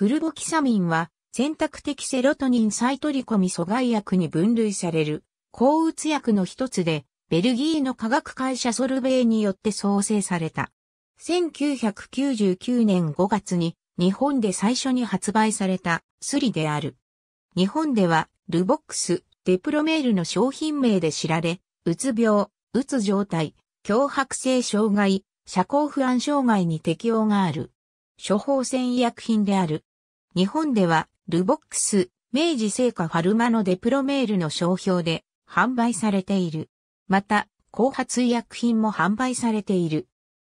フルボキサミンは、選択的セロトニン再取り込み阻害薬に分類される、抗うつ薬の一つで、ベルギーの科学会社ソルベイによって創生された。1999年5月に日本で最初に発売されたスリである。日本ではルボックス、デプロメールの商品名で知られ、うつ病、うつ状態、強迫性障害、社交不安障害に適用がある。処方箋医薬品である。日本では、ルボックス、明治製菓ファルマのデプロメールの商標で販売されている。また、後発医薬品も販売されている。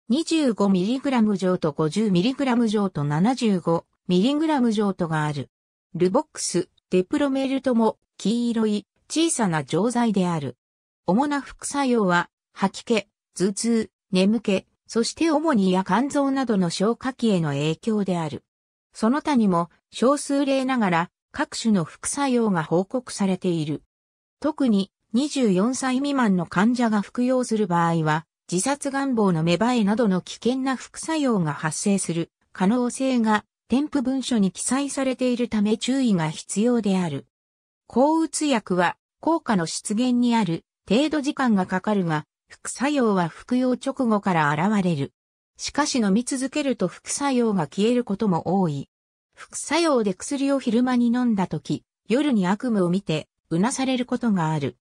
25mg 錠と 50mg 錠と 75mg 錠とがある。ルボックス、デプロメールとも黄色い小さな錠剤である。主な副作用は、吐き気、頭痛、眠気、そして主に胃や肝臓などの消化器への影響である。その他にも少数例ながら各種の副作用が報告されている。特に24歳未満の患者が服用する場合は、自殺願望の芽生えなどの危険な副作用が発生する可能性が添付文書に記載されているため注意が必要である。抗うつ薬は効果の出現にある程度時間がかかるが、副作用は服用直後から現れる。しかし飲み続けると副作用が消えることも多い。副作用で薬を昼間に飲んだ時、夜に悪夢を見て、うなされることがある。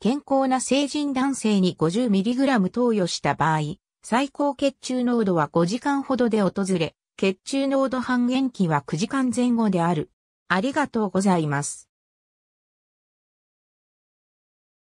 健康な成人男性に 50mg 投与した場合、最高血中濃度は5時間ほどで訪れ、血中濃度半減期は9時間前後である。ありがとうございます。